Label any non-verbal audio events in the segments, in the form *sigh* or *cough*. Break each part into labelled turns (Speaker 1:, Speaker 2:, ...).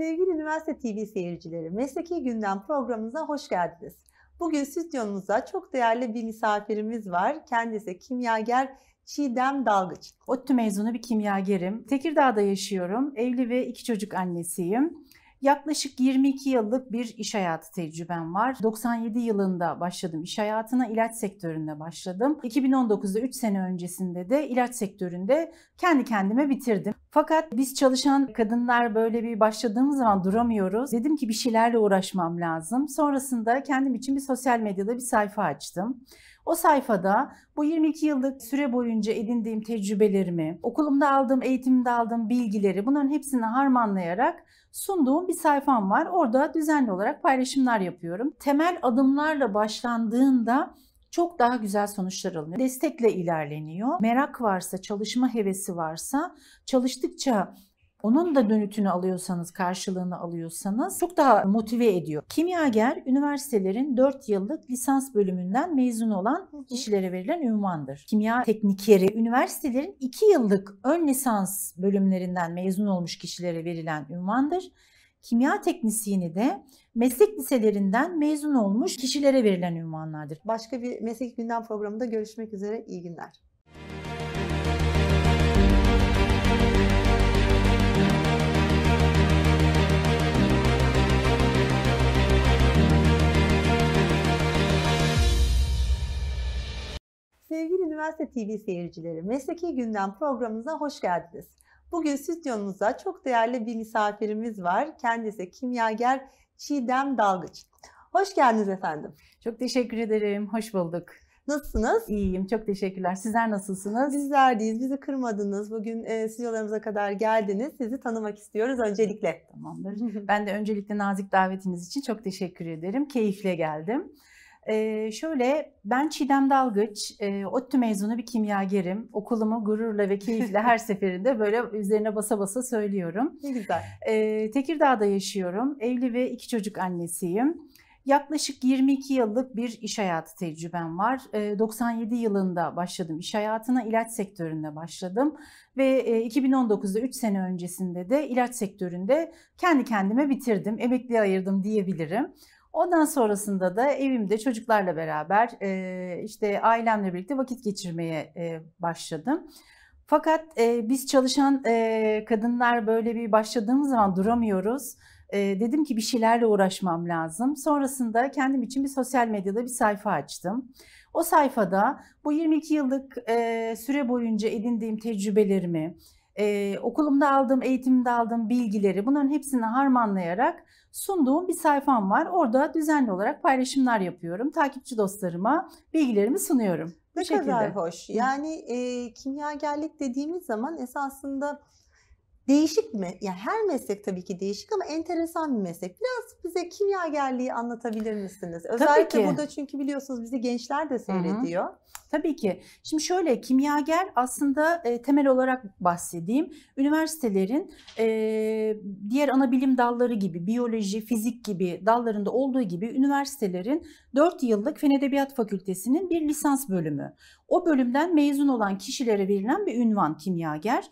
Speaker 1: Sevgili Üniversite TV seyircileri, Mesleki Gündem programımıza hoş geldiniz. Bugün stüdyomuzda çok değerli bir misafirimiz var. Kendisi kimyager Çiğdem
Speaker 2: Dalgıç. ODTÜ mezunu bir kimyagerim. Tekirdağ'da yaşıyorum. Evli ve iki çocuk annesiyim. Yaklaşık 22 yıllık bir iş hayatı tecrübem var. 97 yılında başladım iş hayatına, ilaç sektöründe başladım. 2019'da 3 sene öncesinde de ilaç sektöründe kendi kendime bitirdim. Fakat biz çalışan kadınlar böyle bir başladığımız zaman duramıyoruz. Dedim ki bir şeylerle uğraşmam lazım. Sonrasında kendim için bir sosyal medyada bir sayfa açtım. O sayfada bu 22 yıllık süre boyunca edindiğim tecrübelerimi, okulumda aldığım, eğitimde aldığım bilgileri bunların hepsini harmanlayarak sunduğum bir sayfam var. Orada düzenli olarak paylaşımlar yapıyorum. Temel adımlarla başlandığında çok daha güzel sonuçlar alınıyor. Destekle ilerleniyor. Merak varsa, çalışma hevesi varsa çalıştıkça onun da dönütünü alıyorsanız, karşılığını alıyorsanız çok daha motive ediyor. Kimyager üniversitelerin 4 yıllık lisans bölümünden mezun olan kişilere verilen ünvandır. Kimya teknikeri üniversitelerin 2 yıllık ön lisans bölümlerinden mezun olmuş kişilere verilen ünvandır. Kimya teknisyeni de meslek liselerinden mezun olmuş kişilere verilen ünvanlardır. Başka bir meslek gündem programında görüşmek üzere. İyi günler.
Speaker 1: Sevgili Üniversite TV seyircileri, Mesleki Gündem programımıza hoş geldiniz. Bugün stüdyomuzda çok değerli bir misafirimiz var. Kendisi kimyager Çiğdem Dalgıç. Hoş geldiniz efendim. Çok teşekkür ederim. Hoş bulduk. Nasılsınız? İyiyim. Çok teşekkürler. Sizler nasılsınız? Bizler deyiz. Bizi kırmadınız. Bugün e, stüdyolarımıza kadar geldiniz. Sizi tanımak istiyoruz öncelikle.
Speaker 2: Tamamdır. ben de öncelikle nazik davetiniz için çok teşekkür ederim. Keyifle geldim. Ee, şöyle ben Çiğdem Dalgıç, e, ODTÜ mezunu bir kimyagerim. Okulumu gururla ve keyifle her *laughs* seferinde böyle üzerine basa basa söylüyorum. Ne güzel. Ee, Tekirdağ'da yaşıyorum. Evli ve iki çocuk annesiyim. Yaklaşık 22 yıllık bir iş hayatı tecrübem var. 97 yılında başladım iş hayatına, ilaç sektöründe başladım. Ve 2019'da 3 sene öncesinde de ilaç sektöründe kendi kendime bitirdim, emekliye ayırdım diyebilirim. Ondan sonrasında da evimde çocuklarla beraber e, işte ailemle birlikte vakit geçirmeye e, başladım. Fakat e, biz çalışan e, kadınlar böyle bir başladığımız zaman duramıyoruz. E, dedim ki bir şeylerle uğraşmam lazım. Sonrasında kendim için bir sosyal medyada bir sayfa açtım. O sayfada bu 22 yıllık e, süre boyunca edindiğim tecrübelerimi, e, okulumda aldığım, eğitimde aldığım bilgileri bunların hepsini harmanlayarak sunduğum bir sayfam var. Orada düzenli olarak paylaşımlar yapıyorum. Takipçi dostlarıma bilgilerimi sunuyorum. Ne Bu kadar şekilde. hoş. Yani
Speaker 1: e, kimyagerlik dediğimiz zaman esasında değişik mi? Yani her meslek tabii ki değişik ama enteresan bir meslek. Biraz bize kimyagerliği anlatabilir misiniz? Özellikle burada çünkü
Speaker 2: biliyorsunuz bizi gençler de seyrediyor. Hı-hı. Tabii ki. Şimdi şöyle kimyager aslında e, temel olarak bahsedeyim. Üniversitelerin e, diğer ana bilim dalları gibi biyoloji, fizik gibi dallarında olduğu gibi üniversitelerin 4 yıllık Fen Edebiyat Fakültesinin bir lisans bölümü. O bölümden mezun olan kişilere verilen bir ünvan kimyager.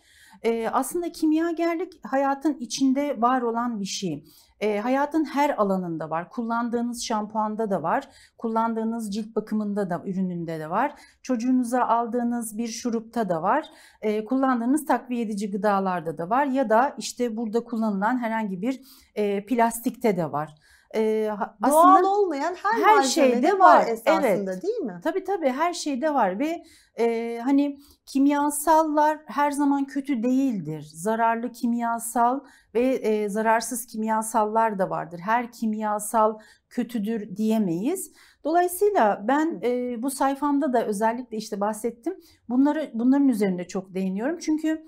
Speaker 2: E, aslında kimyagerlik hayatın içinde var olan bir şey. E, hayatın her alanında var. Kullandığınız şampuanda da var. Kullandığınız cilt bakımında da, ürününde de var. Çocuğunuza aldığınız bir şurupta da var. E, kullandığınız takviye edici gıdalarda da var. Ya da işte burada kullanılan herhangi bir e, plastikte de var. E, Doğal olmayan
Speaker 1: her, her şeyde var, var esasında evet. değil mi?
Speaker 2: Tabii tabii her şeyde var ve e, hani kimyasallar her zaman kötü değildir. Zararlı kimyasal ve e, zararsız kimyasallar da vardır. Her kimyasal kötüdür diyemeyiz. Dolayısıyla ben e, bu sayfamda da özellikle işte bahsettim. Bunları bunların üzerinde çok değiniyorum. Çünkü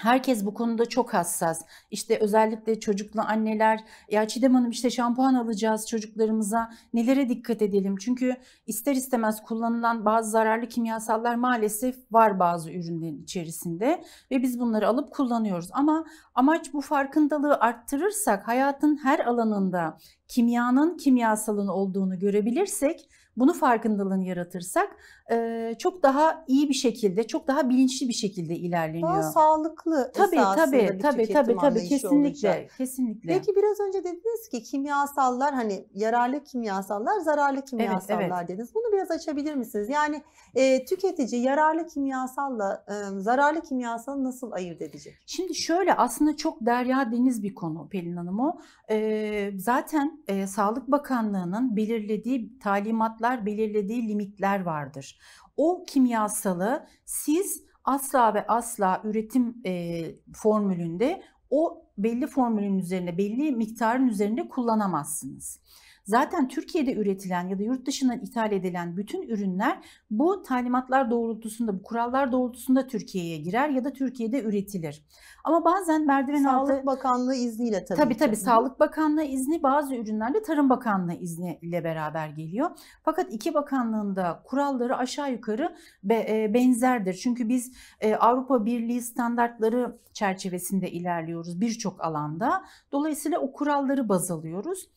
Speaker 2: Herkes bu konuda çok hassas. İşte özellikle çocuklu anneler, ya Çiğdem Hanım işte şampuan alacağız çocuklarımıza, nelere dikkat edelim? Çünkü ister istemez kullanılan bazı zararlı kimyasallar maalesef var bazı ürünlerin içerisinde ve biz bunları alıp kullanıyoruz. Ama amaç bu farkındalığı arttırırsak hayatın her alanında kimyanın kimyasalın olduğunu görebilirsek bunu farkındalığını yaratırsak e, çok daha iyi bir şekilde, çok daha bilinçli bir şekilde ilerleniyor. Daha sağlıklı tabii, esasında tabii, bir tabii, tabii, tabii, kesinlikle, olacak. kesinlikle.
Speaker 1: Peki biraz önce dediniz ki kimyasallar hani yararlı kimyasallar, zararlı kimyasallar evet, evet. dediniz. Bunu biraz açabilir misiniz? Yani e, tüketici yararlı kimyasalla e,
Speaker 2: zararlı kimyasalı nasıl ayırt edecek? Şimdi şöyle aslında çok derya deniz bir konu Pelin Hanım o. E, zaten e, Sağlık Bakanlığı'nın belirlediği talimatlar, belirlediği limitler vardır o kimyasalı siz asla ve asla üretim e, formülünde o belli formülün üzerine belli miktarın üzerinde kullanamazsınız. Zaten Türkiye'de üretilen ya da yurt dışından ithal edilen bütün ürünler bu talimatlar doğrultusunda, bu kurallar doğrultusunda Türkiye'ye girer ya da Türkiye'de üretilir. Ama bazen merdiven Sağlık altı... Sağlık Bakanlığı izniyle tabii. Tabii tabii. Sağlık Bakanlığı izni bazı ürünlerde Tarım Bakanlığı izniyle beraber geliyor. Fakat iki bakanlığın da kuralları aşağı yukarı e, benzerdir. Çünkü biz e, Avrupa Birliği standartları çerçevesinde ilerliyoruz birçok alanda. Dolayısıyla o kuralları baz alıyoruz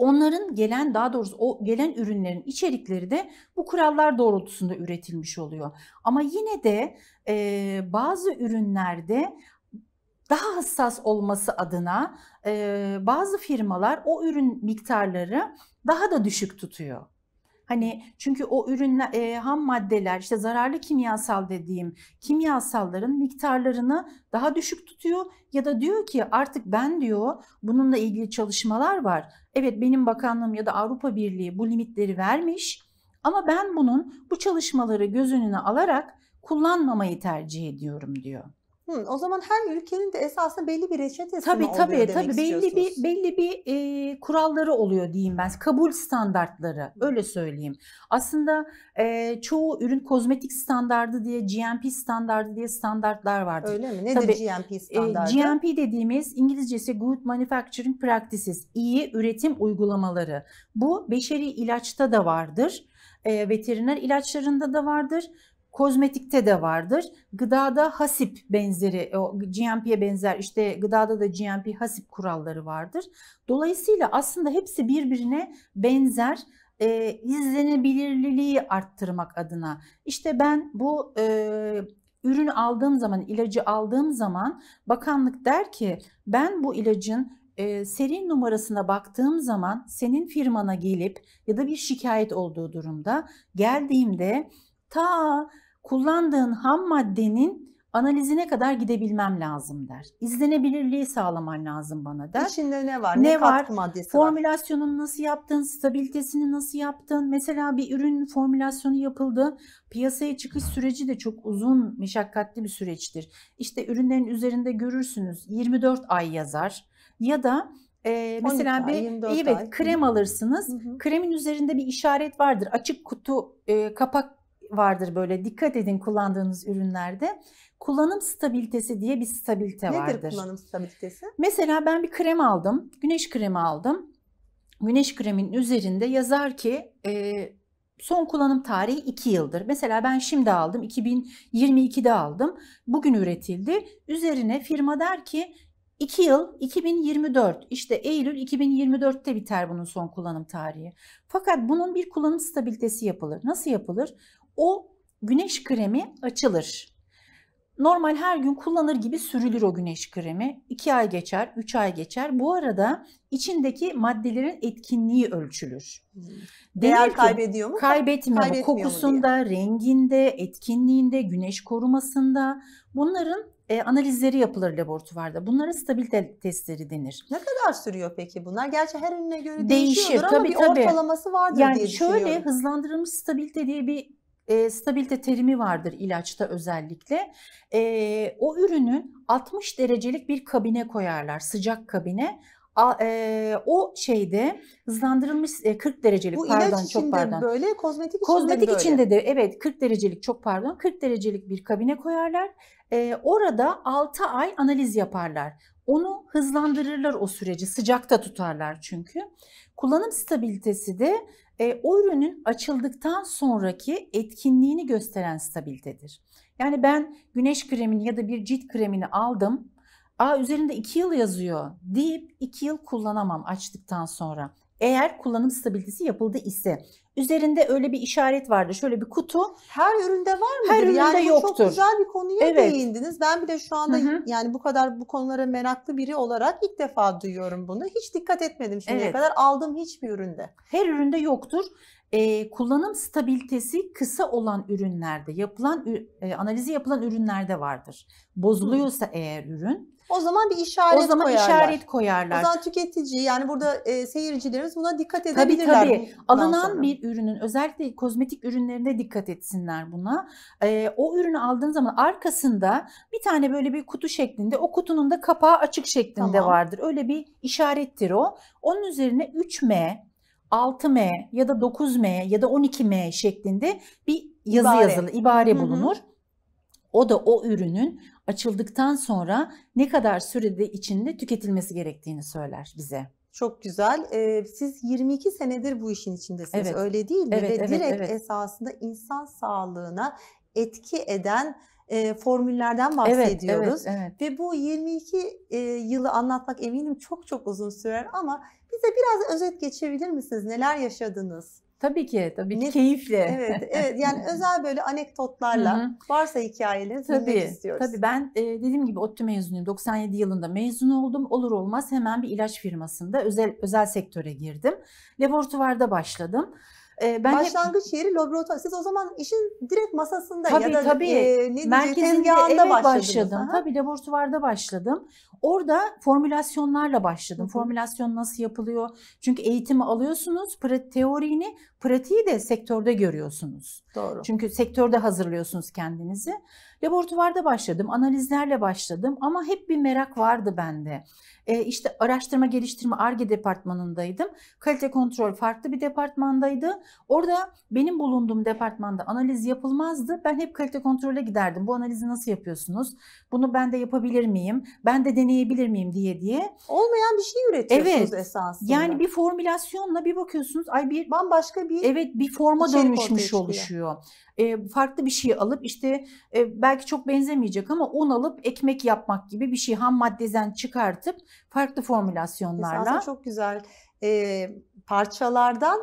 Speaker 2: onların gelen daha doğrusu o gelen ürünlerin içerikleri de bu kurallar doğrultusunda üretilmiş oluyor. Ama yine de e, bazı ürünlerde daha hassas olması adına e, bazı firmalar o ürün miktarları daha da düşük tutuyor. Hani çünkü o ürünler, e, ham maddeler işte zararlı kimyasal dediğim kimyasalların miktarlarını daha düşük tutuyor ya da diyor ki artık ben diyor bununla ilgili çalışmalar var. Evet benim bakanlığım ya da Avrupa Birliği bu limitleri vermiş ama ben bunun bu çalışmaları göz önüne alarak kullanmamayı tercih ediyorum diyor.
Speaker 1: Hı, o zaman her ülkenin de esasında belli bir reçetesi tabii, oluyor tabii, demek tabii. Belli
Speaker 2: bir belli bir e, kuralları oluyor diyeyim ben. Kabul standartları öyle söyleyeyim. Aslında e, çoğu ürün kozmetik standardı diye GMP standardı diye standartlar vardır. Öyle mi? Nedir tabii, GMP standardı? E, GMP dediğimiz İngilizcesi Good Manufacturing Practices, iyi üretim uygulamaları. Bu beşeri ilaçta da vardır. E, veteriner ilaçlarında da vardır kozmetikte de vardır. Gıdada hasip benzeri, o GMP'ye benzer işte gıdada da GMP hasip kuralları vardır. Dolayısıyla aslında hepsi birbirine benzer e, izlenebilirliği arttırmak adına. İşte ben bu e, ürün aldığım zaman, ilacı aldığım zaman bakanlık der ki ben bu ilacın e, seri numarasına baktığım zaman senin firmana gelip ya da bir şikayet olduğu durumda geldiğimde ta kullandığın ham maddenin analizine kadar gidebilmem lazım der. İzlenebilirliği sağlaman lazım bana der. İçinde ne var? Ne, ne var? Katkı maddesi Formülasyonunu nasıl yaptın? Stabilitesini nasıl yaptın? Mesela bir ürün formülasyonu yapıldı. Piyasaya çıkış süreci de çok uzun, meşakkatli bir süreçtir. İşte ürünlerin üzerinde görürsünüz 24 ay yazar ya da ee, mesela bir evet ay. krem alırsınız. Hı hı. Kremin üzerinde bir işaret vardır. Açık kutu e, kapak vardır böyle dikkat edin kullandığınız ürünlerde. Kullanım stabilitesi diye bir stabilite Nedir vardır. Nedir kullanım stabilitesi? Mesela ben bir krem aldım. Güneş kremi aldım. Güneş kremin üzerinde yazar ki e, son kullanım tarihi 2 yıldır. Mesela ben şimdi aldım. 2022'de aldım. Bugün üretildi. Üzerine firma der ki 2 yıl 2024 işte Eylül 2024'te biter bunun son kullanım tarihi. Fakat bunun bir kullanım stabilitesi yapılır. Nasıl yapılır? o güneş kremi açılır. Normal her gün kullanır gibi sürülür o güneş kremi. 2 ay geçer, 3 ay geçer. Bu arada içindeki maddelerin etkinliği ölçülür. Hmm. Değer ki, kaybediyor mu? Kaybetmiyor. kaybetmiyor Kokusunda, mu renginde, etkinliğinde, güneş korumasında bunların e, analizleri yapılır laboratuvarda. Bunlara stabilite testleri denir. Ne kadar sürüyor peki bunlar? Gerçi her ürüne göre değişiyor değişir tabii, bir ortalaması vardır yani diye düşünüyorum. Yani şöyle hızlandırılmış stabilite diye bir e, stabilite terimi vardır ilaçta özellikle. E, o ürünün 60 derecelik bir kabine koyarlar, sıcak kabine. A, e, o şeyde hızlandırılmış e, 40 derecelik Bu pardon ilaç çok pardon. böyle kozmetik içinde kozmetik de içinde de evet 40 derecelik çok pardon 40 derecelik bir kabine koyarlar. E, orada 6 ay analiz yaparlar. Onu hızlandırırlar o süreci sıcakta tutarlar çünkü. Kullanım stabilitesi de e, o ürünün açıldıktan sonraki etkinliğini gösteren stabilitedir. Yani ben güneş kremini ya da bir cilt kremini aldım. Aa üzerinde 2 yıl yazıyor deyip 2 yıl kullanamam açtıktan sonra. Eğer kullanım stabilitesi yapıldı ise Üzerinde öyle bir işaret vardı. Şöyle bir kutu.
Speaker 1: Her üründe var mı? Her üründe yani yoktur. Çok güzel bir konuya evet. değindiniz. Ben bile şu anda Hı-hı. yani bu kadar bu konulara meraklı biri olarak ilk defa duyuyorum bunu. Hiç dikkat etmedim şimdiye evet. kadar.
Speaker 2: Aldım hiçbir üründe. Her üründe yoktur e, kullanım stabilitesi kısa olan ürünlerde yapılan e, analizi yapılan ürünlerde vardır. Bozuluyorsa Hı. Hmm. eğer ürün o zaman
Speaker 1: bir işaret o zaman koyarlar. işaret
Speaker 2: koyarlar. O zaman tüketici yani burada e, seyircilerimiz buna dikkat edebilirler. Tabii tabii. Alınan bir ürünün özellikle kozmetik ürünlerinde dikkat etsinler buna. E, o ürünü aldığın zaman arkasında bir tane böyle bir kutu şeklinde o kutunun da kapağı açık şeklinde tamam. vardır. Öyle bir işarettir o. Onun üzerine 3M 6M ya da 9M ya da 12M şeklinde bir yazı ibare. yazılı ibare bulunur. Hı hı. O da o ürünün açıldıktan sonra ne kadar sürede içinde tüketilmesi gerektiğini söyler bize.
Speaker 1: Çok güzel. Ee, siz 22 senedir bu işin içindesiniz evet. öyle değil mi? Evet, Ve evet, direkt evet. esasında insan sağlığına etki eden e, formüllerden bahsediyoruz. Evet, evet, evet. Ve bu 22 e, yılı anlatmak eminim çok çok uzun sürer ama bize biraz özet geçebilir misiniz? Neler yaşadınız? Tabii ki, tabii ki. Ne, keyifle. Evet, evet. Yani
Speaker 2: *laughs* özel böyle anekdotlarla Hı-hı. varsa hikayeleri tabii, istiyoruz. Tabii ben e, dediğim gibi ODTÜ mezunuyum. 97 yılında mezun oldum. Olur olmaz hemen bir ilaç firmasında özel özel sektöre girdim. Laboratuvarda başladım ben Başlangıç hep... yeri laboratuvar. Siz o zaman işin direkt
Speaker 1: masasında tabii, ya da tabii. E, ne merkezinde evet başladım.
Speaker 2: Tabii laboratuvarda başladım. Orada formülasyonlarla başladım. Hı-hı. Formülasyon nasıl yapılıyor? Çünkü eğitimi alıyorsunuz, pra- teorini, pratiği de sektörde görüyorsunuz. Doğru. Çünkü sektörde hazırlıyorsunuz kendinizi. Laboratuvarda başladım, analizlerle başladım ama hep bir merak vardı bende. E, işte araştırma geliştirme ARGE departmanındaydım. Kalite kontrol farklı bir departmandaydı. Orada benim bulunduğum departmanda analiz yapılmazdı. Ben hep kalite kontrole giderdim. Bu analizi nasıl yapıyorsunuz? Bunu ben de yapabilir miyim? Ben de deneyebilir miyim diye diye. Olmayan bir şey üretiyorsunuz evet, esasında. Yani bir formülasyonla bir bakıyorsunuz ay bir bambaşka bir Evet bir forma dönüşmüş oluşuyor çalışıyor. E, farklı bir şey alıp işte e, belki çok benzemeyecek ama un alıp ekmek yapmak gibi bir şey ham maddeden çıkartıp farklı formülasyonlarla. Esasında
Speaker 1: çok güzel e, parçalardan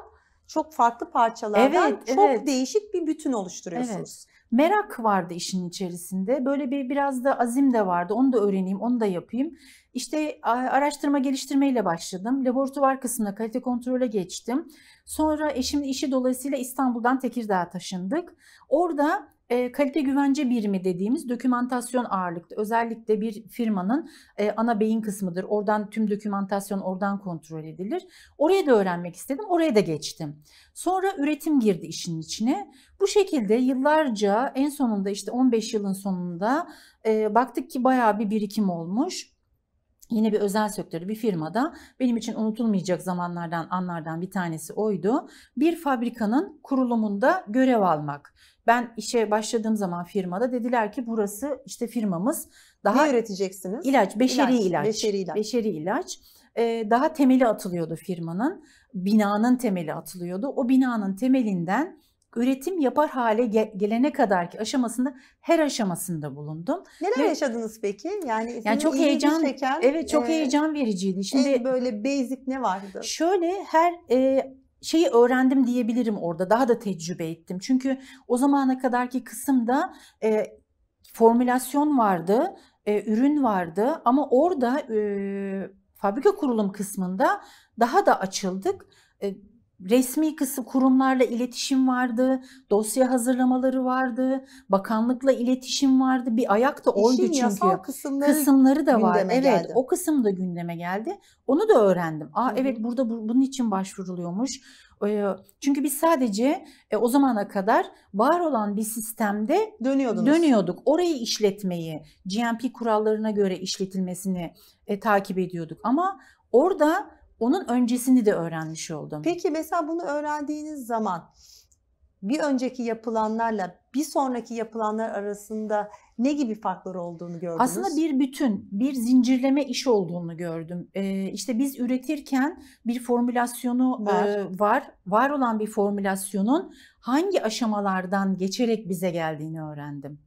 Speaker 1: çok farklı parçalardan evet, çok evet.
Speaker 2: değişik bir bütün oluşturuyorsunuz. Evet. Merak vardı işin içerisinde. Böyle bir biraz da azim de vardı. Onu da öğreneyim, onu da yapayım. İşte araştırma geliştirmeyle başladım. Laboratuvar kısmına kalite kontrole geçtim. Sonra eşimin işi dolayısıyla İstanbul'dan Tekirdağ'a taşındık. Orada e, kalite güvence birimi dediğimiz dokümantasyon ağırlıklı özellikle bir firmanın e, ana beyin kısmıdır. Oradan tüm dokümantasyon oradan kontrol edilir. Oraya da öğrenmek istedim. Oraya da geçtim. Sonra üretim girdi işin içine. Bu şekilde yıllarca en sonunda işte 15 yılın sonunda e, baktık ki bayağı bir birikim olmuş. Yine bir özel sektörü bir firmada benim için unutulmayacak zamanlardan anlardan bir tanesi oydu. Bir fabrikanın kurulumunda görev almak. Ben işe başladığım zaman firmada dediler ki burası işte firmamız daha ne üreteceksiniz? İlaç, beşeri ilaç. ilaç. Beşeri ilaç. Beşeri ilaç. Ee, daha temeli atılıyordu firmanın. Binanın temeli atılıyordu. O binanın temelinden üretim yapar hale gelene kadarki aşamasında her aşamasında bulundum. Neler Ve,
Speaker 1: yaşadınız peki? Yani, yani çok heyecan çeken, Evet çok e, heyecan
Speaker 2: vericiydi. Şimdi en böyle basic ne vardı? Şöyle her e, şeyi öğrendim diyebilirim orada. Daha da tecrübe ettim. Çünkü o zamana kadarki kısımda e, formülasyon vardı, e, ürün vardı ama orada e, fabrika kurulum kısmında daha da açıldık. E, resmi kısım kurumlarla iletişim vardı, dosya hazırlamaları vardı, bakanlıkla iletişim vardı. Bir ayak da oydu İşin çünkü. Yasal kısımları, kısımları da var. Evet, o kısım da gündeme geldi. Onu da öğrendim. Aa Hı -hı. evet burada bu, bunun için başvuruluyormuş. Ee, çünkü biz sadece e, o zamana kadar var olan bir sistemde Dönüyordunuz. dönüyorduk. Orayı işletmeyi, GMP kurallarına göre işletilmesini e, takip ediyorduk. Ama orada onun öncesini de öğrenmiş oldum. Peki mesela bunu öğrendiğiniz zaman
Speaker 1: bir önceki yapılanlarla bir sonraki yapılanlar arasında ne gibi farklar olduğunu gördünüz? Aslında
Speaker 2: bir bütün, bir zincirleme iş olduğunu gördüm. Ee, işte biz üretirken bir formülasyonu e, var. E, var. Var olan bir formülasyonun hangi aşamalardan geçerek bize geldiğini öğrendim.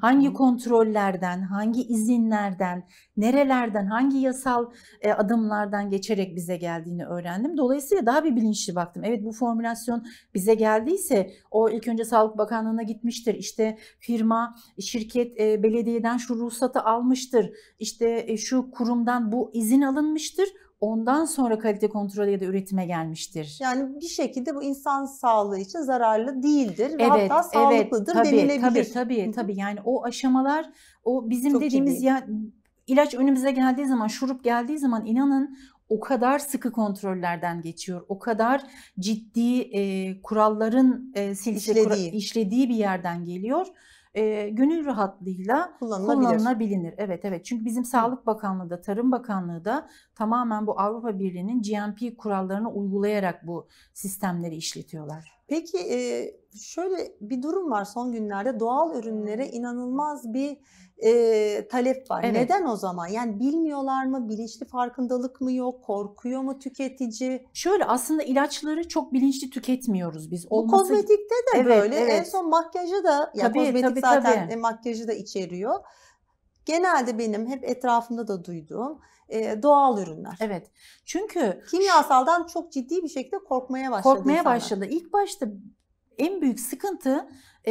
Speaker 2: Hangi kontrollerden, hangi izinlerden, nerelerden, hangi yasal e, adımlardan geçerek bize geldiğini öğrendim. Dolayısıyla daha bir bilinçli baktım. Evet bu formülasyon bize geldiyse o ilk önce Sağlık Bakanlığı'na gitmiştir. İşte firma, şirket e, belediyeden şu ruhsatı almıştır. İşte e, şu kurumdan bu izin alınmıştır ondan sonra kalite kontrolü ya da üretime gelmiştir.
Speaker 1: Yani bir şekilde bu insan sağlığı için
Speaker 2: zararlı değildir evet, ve hatta evet, sağlıklıdır tabii, denilebilir. Tabii tabii tabii yani o aşamalar o bizim Çok dediğimiz ya ilaç önümüze geldiği zaman şurup geldiği zaman inanın o kadar sıkı kontrollerden geçiyor. O kadar ciddi e, kuralların e, silişe, işlediği. Kura, işlediği bir yerden geliyor e, gönül rahatlığıyla kullanılabilir. kullanılabilir. Evet evet çünkü bizim Sağlık Bakanlığı da Tarım Bakanlığı da tamamen bu Avrupa Birliği'nin GMP kurallarını uygulayarak bu sistemleri işletiyorlar. Peki
Speaker 1: şöyle bir durum var son günlerde doğal ürünlere inanılmaz bir e, talep var. Evet. Neden o zaman? Yani bilmiyorlar mı? Bilinçli farkındalık mı yok?
Speaker 2: Korkuyor mu tüketici? Şöyle aslında ilaçları çok bilinçli tüketmiyoruz biz. Olması... Bu kozmetikte de evet, böyle. Evet. En son
Speaker 1: makyajı da, ya tabii, kozmetik tabii, zaten tabii. E, makyajı da
Speaker 2: içeriyor.
Speaker 1: Genelde benim hep etrafımda da duyduğum e, doğal ürünler. Evet.
Speaker 2: Çünkü kimyasaldan çok ciddi bir şekilde korkmaya başladı. Korkmaya insanlar. başladı. İlk başta en büyük sıkıntı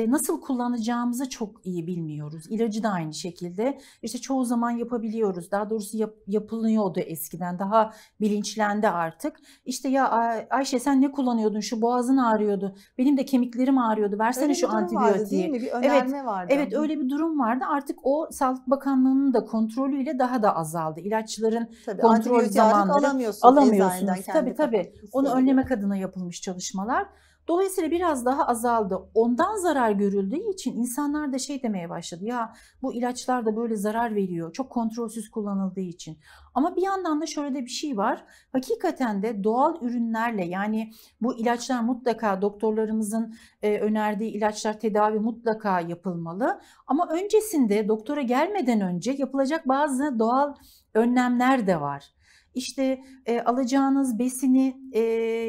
Speaker 2: nasıl kullanacağımızı çok iyi bilmiyoruz. İlacı da aynı şekilde. İşte çoğu zaman yapabiliyoruz. Daha doğrusu yap, yapılıyordu eskiden. Daha bilinçlendi artık. İşte ya Ayşe sen ne kullanıyordun? Şu boğazın ağrıyordu. Benim de kemiklerim ağrıyordu. Versene öyle şu antibiyotiği. Vardı, değil mi? Bir önerme evet, vardı. Evet öyle bir durum vardı. Artık o Sağlık Bakanlığı'nın da kontrolüyle daha da azaldı. İlaççıların tabii, kontrol zamanları alamıyorsunuz. Alamıyorsunuz. Tabii tabii. Onu önlemek adına yapılmış çalışmalar. Dolayısıyla biraz daha azaldı. Ondan zarar görüldüğü için insanlar da şey demeye başladı. Ya bu ilaçlar da böyle zarar veriyor. Çok kontrolsüz kullanıldığı için. Ama bir yandan da şöyle de bir şey var. Hakikaten de doğal ürünlerle yani bu ilaçlar mutlaka doktorlarımızın e, önerdiği ilaçlar tedavi mutlaka yapılmalı. Ama öncesinde doktora gelmeden önce yapılacak bazı doğal önlemler de var işte e, alacağınız besini e,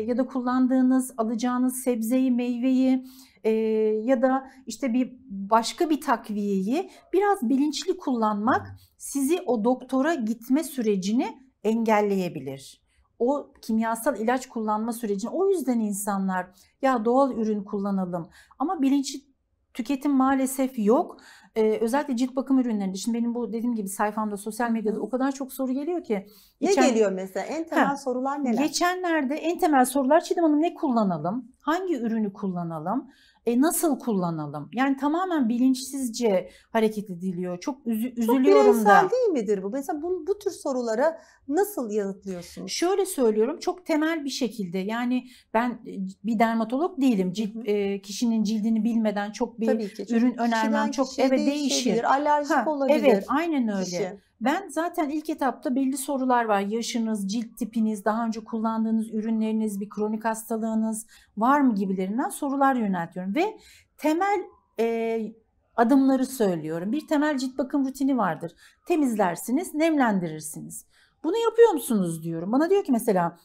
Speaker 2: ya da kullandığınız alacağınız sebzeyi, meyveyi e, ya da işte bir başka bir takviyeyi biraz bilinçli kullanmak sizi o doktora gitme sürecini engelleyebilir o kimyasal ilaç kullanma sürecini o yüzden insanlar ya doğal ürün kullanalım ama bilinçli tüketim maalesef yok e, özellikle cilt bakım ürünlerinde şimdi benim bu dediğim gibi sayfamda sosyal medyada Hı. o kadar çok soru geliyor ki. Ne geçen, geliyor mesela
Speaker 1: en temel ha, sorular neler?
Speaker 2: Geçenlerde en temel sorular Çiğdem Hanım ne kullanalım? Hangi ürünü kullanalım? e, nasıl kullanalım? Yani tamamen bilinçsizce hareket ediliyor. Çok üzü, üzülüyorum çok da. değil midir bu? Mesela bu, bu tür sorulara nasıl yanıtlıyorsun? Şöyle söylüyorum çok temel bir şekilde yani ben e, bir dermatolog değilim. Cilt, E, kişinin cildini bilmeden çok bir Tabii ki, ürün önermem çok eve değişir. Alerjik ha, olabilir. Evet aynen öyle. Kişi. Ben zaten ilk etapta belli sorular var. Yaşınız, cilt tipiniz, daha önce kullandığınız ürünleriniz, bir kronik hastalığınız var mı gibilerinden sorular yöneltiyorum. Ve temel e, adımları söylüyorum. Bir temel cilt bakım rutini vardır. Temizlersiniz, nemlendirirsiniz. Bunu yapıyor musunuz diyorum. Bana diyor ki mesela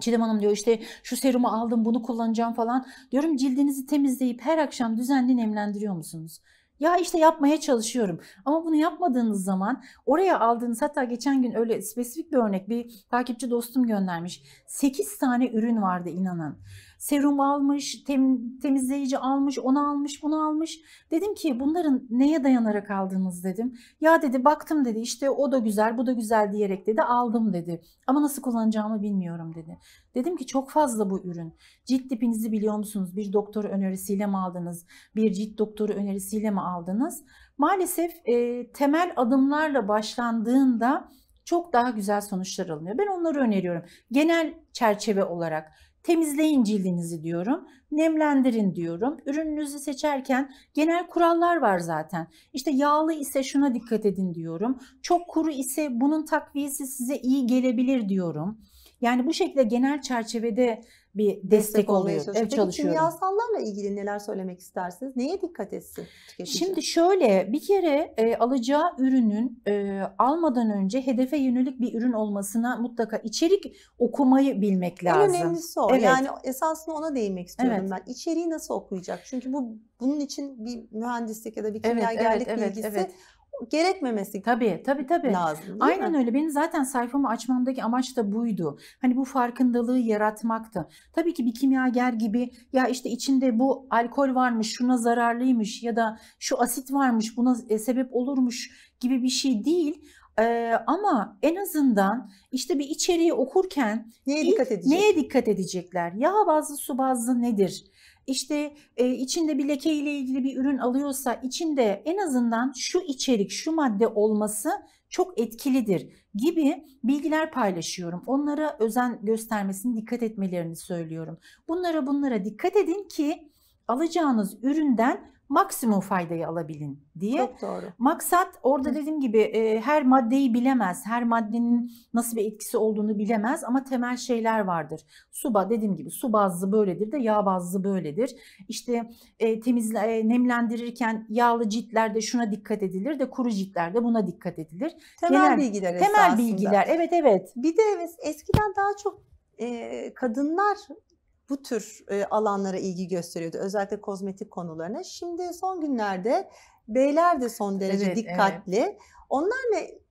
Speaker 2: Çiğdem Hanım diyor işte şu serumu aldım bunu kullanacağım falan. Diyorum cildinizi temizleyip her akşam düzenli nemlendiriyor musunuz? Ya işte yapmaya çalışıyorum. Ama bunu yapmadığınız zaman oraya aldığınız hatta geçen gün öyle spesifik bir örnek bir takipçi dostum göndermiş. 8 tane ürün vardı inanın serum almış, tem, temizleyici almış, onu almış, bunu almış. Dedim ki bunların neye dayanarak aldınız dedim. Ya dedi baktım dedi işte o da güzel, bu da güzel diyerek dedi aldım dedi. Ama nasıl kullanacağımı bilmiyorum dedi. Dedim ki çok fazla bu ürün. Cilt tipinizi biliyor musunuz? Bir doktor önerisiyle mi aldınız? Bir cilt doktoru önerisiyle mi aldınız? Maalesef e, temel adımlarla başlandığında çok daha güzel sonuçlar alınıyor. Ben onları öneriyorum. Genel çerçeve olarak temizleyin cildinizi diyorum. Nemlendirin diyorum. Ürününüzü seçerken genel kurallar var zaten. İşte yağlı ise şuna dikkat edin diyorum. Çok kuru ise bunun takviyesi size iyi gelebilir diyorum. Yani bu şekilde genel çerçevede bir destek, destek olmaya çalışıyor. Peki kimyasallarla ilgili neler söylemek istersiniz? Neye dikkat etsin Şimdi şöyle bir kere e, alacağı ürünün e, almadan önce hedefe yönelik bir ürün olmasına mutlaka içerik okumayı bilmek lazım. En önemlisi o. Evet. Yani esasında ona değinmek istiyorum evet. ben.
Speaker 1: İçeriği nasıl okuyacak? Çünkü bu bunun için bir mühendislik ya da bir kimyagerlik evet, evet, bilgisi evet, evet
Speaker 2: gerekmemesi tabii, tabii, tabii. lazım. Aynen mi? öyle. Benim zaten sayfamı açmamdaki amaç da buydu. Hani bu farkındalığı yaratmaktı. Tabii ki bir kimyager gibi ya işte içinde bu alkol varmış, şuna zararlıymış ya da şu asit varmış, buna e, sebep olurmuş gibi bir şey değil. Ee, ama en azından işte bir içeriği okurken neye ilk, dikkat Neye dikkat edecekler? Yağ bazlı su bazlı nedir? işte e, içinde bir leke ile ilgili bir ürün alıyorsa içinde en azından şu içerik, şu madde olması çok etkilidir gibi bilgiler paylaşıyorum. Onlara özen göstermesini dikkat etmelerini söylüyorum. Bunlara bunlara dikkat edin ki alacağınız üründen maksimum faydayı alabilin diye. Çok doğru. Maksat orada Hı. dediğim gibi e, her maddeyi bilemez. Her maddenin nasıl bir etkisi olduğunu bilemez ama temel şeyler vardır. Su, dediğim gibi su bazlı böyledir de yağ bazlı böyledir. İşte e, temizle e, nemlendirirken yağlı ciltlerde şuna dikkat edilir de kuru ciltlerde buna dikkat edilir. Temel Genel, bilgiler temel esasında. bilgiler evet evet. Bir de
Speaker 1: eskiden daha çok e, kadınlar bu tür e, alanlara ilgi gösteriyordu. Özellikle kozmetik konularına. Şimdi son günlerde beyler de son derece evet, dikkatli.
Speaker 2: Evet. Onlar ne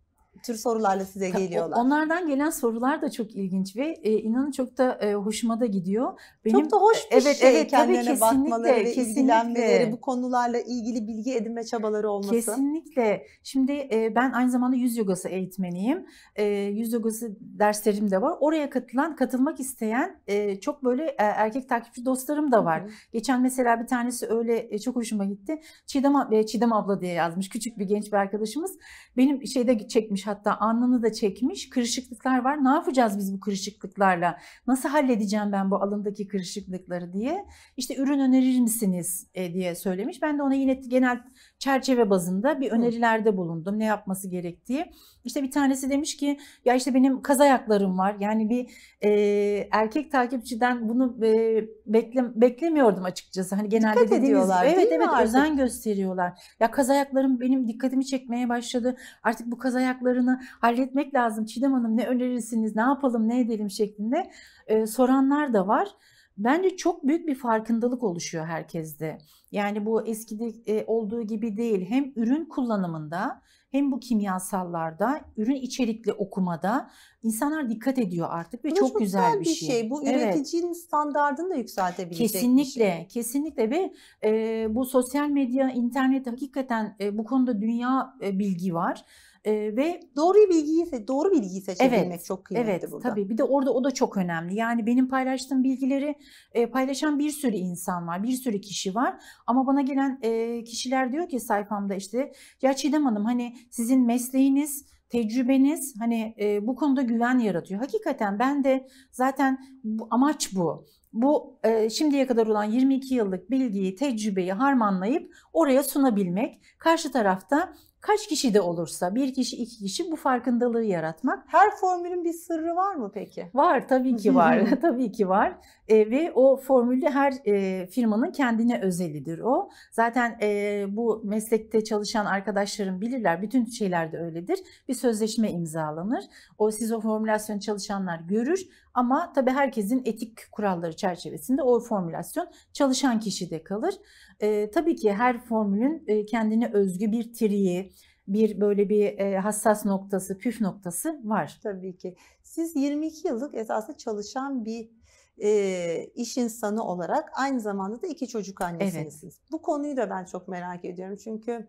Speaker 2: tür sorularla size geliyorlar. Onlardan gelen sorular da çok ilginç ve e, inanın çok da e, hoşuma da gidiyor. Benim, çok da hoş bir e, evet, şey evet, kendilerine bakmaları ve ilgilenmeleri, bu konularla ilgili bilgi edinme çabaları
Speaker 1: olması. Kesinlikle.
Speaker 2: Şimdi e, ben aynı zamanda yüz yogası eğitmeniyim. E, yüz yogası derslerim de var. Oraya katılan, katılmak isteyen e, çok böyle e, erkek takipçi dostlarım da var. Hı hı. Geçen mesela bir tanesi öyle e, çok hoşuma gitti. Çiğdem, e, Çiğdem abla diye yazmış. Küçük bir genç bir arkadaşımız. Benim şeyde çekmiş hatta alnını da çekmiş kırışıklıklar var. Ne yapacağız biz bu kırışıklıklarla? Nasıl halledeceğim ben bu alındaki kırışıklıkları diye. İşte ürün önerir misiniz e, diye söylemiş. Ben de ona yine genel çerçeve bazında bir önerilerde bulundum. Ne yapması gerektiği. İşte bir tanesi demiş ki ya işte benim kaz ayaklarım var. Yani bir e, erkek takipçiden bunu e, bekle, beklemiyordum açıkçası. Hani genelde Dikkat dediğimiz ediyorlar, gibi, evet evet artık? özen gösteriyorlar. Ya kaz ayaklarım benim dikkatimi çekmeye başladı. Artık bu kaz ayakları sorunlarını halletmek lazım. Çiğdem Hanım ne önerirsiniz, ne yapalım, ne edelim şeklinde e, soranlar da var. Bence çok büyük bir farkındalık oluşuyor herkeste. Yani bu eskide e, olduğu gibi değil. Hem ürün kullanımında hem bu kimyasallarda, ürün içerikli okumada insanlar dikkat ediyor artık ve çok, çok güzel, güzel bir şey. şey. Bu evet. üreticinin standartını da yükseltebilecek kesinlikle, bir şey. Kesinlikle ve e, bu sosyal medya, internet hakikaten e, bu konuda dünya e, bilgi var. E, ve doğru bilgiyi doğru bilgiyi seçebilmek evet, çok kıymetli evet, burada. Tabii bir de orada o da çok önemli. Yani benim paylaştığım bilgileri e, paylaşan bir sürü insan var, bir sürü kişi var. Ama bana gelen e, kişiler diyor ki sayfamda işte ya Çiğdem Hanım hani sizin mesleğiniz tecrübeniz hani e, bu konuda güven yaratıyor. Hakikaten ben de zaten bu, amaç bu. Bu e, şimdiye kadar olan 22 yıllık bilgiyi, tecrübeyi harmanlayıp oraya sunabilmek. Karşı tarafta Kaç kişi de olursa bir kişi iki kişi bu farkındalığı yaratmak. Her formülün bir sırrı var mı peki? Var tabii ki var *laughs* *laughs* tabii ki var e, ve o formülü her e, firmanın kendine özelidir o. Zaten e, bu meslekte çalışan arkadaşlarım bilirler bütün şeyler de öyledir. Bir sözleşme imzalanır. O siz o formülasyonu çalışanlar görür ama tabii herkesin etik kuralları çerçevesinde o formülasyon çalışan kişide kalır. E, tabii ki her formülün e, kendine özgü bir triği, bir böyle bir e, hassas noktası, püf noktası var. Tabii ki. Siz 22
Speaker 1: yıllık esasında çalışan bir e, iş insanı olarak aynı zamanda da iki çocuk annesiniz. Evet. Bu konuyu da ben çok merak ediyorum çünkü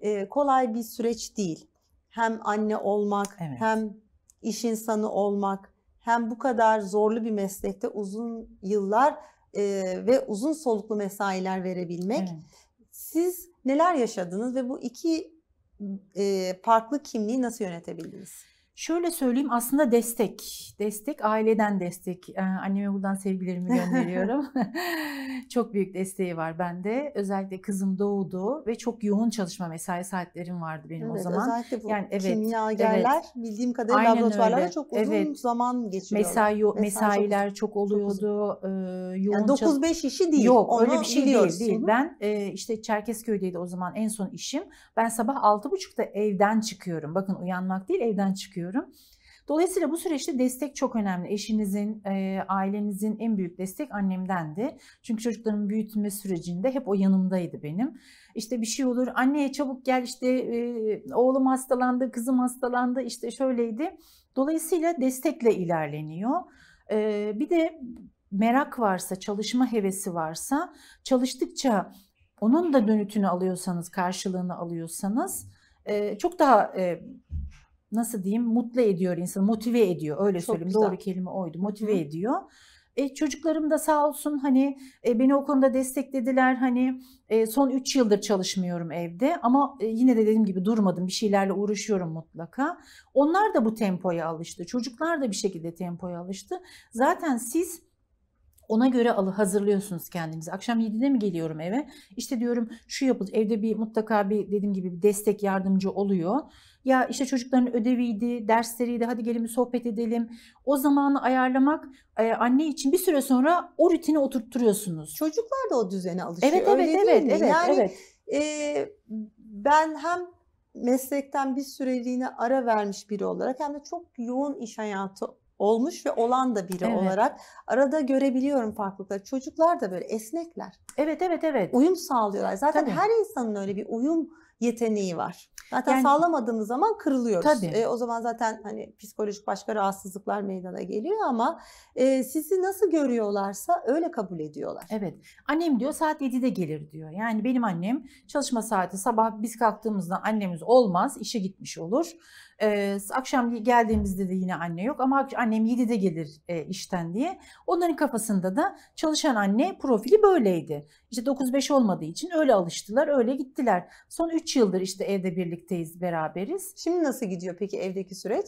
Speaker 1: e, kolay bir süreç değil. Hem anne olmak, evet. hem iş insanı olmak, hem bu kadar zorlu bir meslekte uzun yıllar e, ve uzun soluklu mesailer verebilmek. Evet. Siz neler yaşadınız ve bu iki e, farklı kimliği nasıl yönetebildiniz?
Speaker 2: Şöyle söyleyeyim aslında destek. Destek aileden destek. Ee, anneme buradan sevgilerimi gönderiyorum. *laughs* *laughs* çok büyük desteği var bende. Özellikle kızım doğdu ve çok yoğun çalışma mesai saatlerim vardı benim evet, o zaman. Özellikle bu yani, evet, kimyagerler evet.
Speaker 1: bildiğim kadarıyla Aynen laboratuvarlarda öyle. çok uzun evet. zaman
Speaker 2: geçiriyor. Mesai, mesailer çok, çok oluyordu. Çok ee, yoğun yani 9-5 işi değil. Yok Onu öyle bir şey değil. değil. Ben e, işte Çerkezköy'deydi o zaman en son işim. Ben sabah 6.30'da evden çıkıyorum. Bakın uyanmak değil evden çıkıyorum bahsediyorum. Dolayısıyla bu süreçte destek çok önemli. Eşinizin, e, ailenizin en büyük destek annemdendi. Çünkü çocukların büyütme sürecinde hep o yanımdaydı benim. İşte bir şey olur, anneye çabuk gel işte e, oğlum hastalandı, kızım hastalandı işte şöyleydi. Dolayısıyla destekle ilerleniyor. E, bir de merak varsa, çalışma hevesi varsa çalıştıkça onun da dönütünü alıyorsanız, karşılığını alıyorsanız e, çok daha e, nasıl diyeyim mutlu ediyor insanı, motive ediyor. Öyle Çok söyleyeyim. Güzel. Doğru kelime oydu. Motive Hı-hı. ediyor. E, çocuklarım da sağ olsun hani e, beni o konuda desteklediler. Hani e, son 3 yıldır çalışmıyorum evde ama e, yine de dediğim gibi durmadım. Bir şeylerle uğraşıyorum mutlaka. Onlar da bu tempoya alıştı. Çocuklar da bir şekilde tempoya alıştı. Zaten siz ona göre alı hazırlıyorsunuz kendinizi. Akşam 7'de mi geliyorum eve? İşte diyorum şu yapıl evde bir mutlaka bir dediğim gibi bir destek yardımcı oluyor. Ya işte çocukların ödeviydi, dersleriydi, hadi gelin bir sohbet edelim. O zamanı ayarlamak e, anne için bir süre sonra o rutini oturtturuyorsunuz. Çocuklar da o düzene alışıyor. Evet, evet, Öyle evet, evet, yani, evet. E, ben hem
Speaker 1: meslekten bir süreliğine ara vermiş biri olarak hem de çok yoğun iş hayatı olmuş ve olan da biri evet. olarak arada görebiliyorum farklılıkları. Çocuklar da böyle esnekler. Evet evet evet. Uyum sağlıyorlar. Zaten Tabii. her insanın öyle bir uyum yeteneği var. Zaten yani, sağlamadığımız zaman kırılıyoruz. Tabii. E, o zaman zaten hani psikolojik başka rahatsızlıklar meydana
Speaker 2: geliyor ama e, sizi nasıl görüyorlarsa öyle kabul ediyorlar. Evet. Annem diyor saat 7'de gelir diyor. Yani benim annem çalışma saati sabah biz kalktığımızda annemiz olmaz, işe gitmiş olur. Ee, akşam geldiğimizde de yine anne yok ama annem 7'de gelir e, işten diye. Onların kafasında da çalışan anne profili böyleydi. İşte 9-5 olmadığı için öyle alıştılar, öyle gittiler. Son 3 yıldır işte evde birlikteyiz, beraberiz. Şimdi nasıl gidiyor peki evdeki süreç?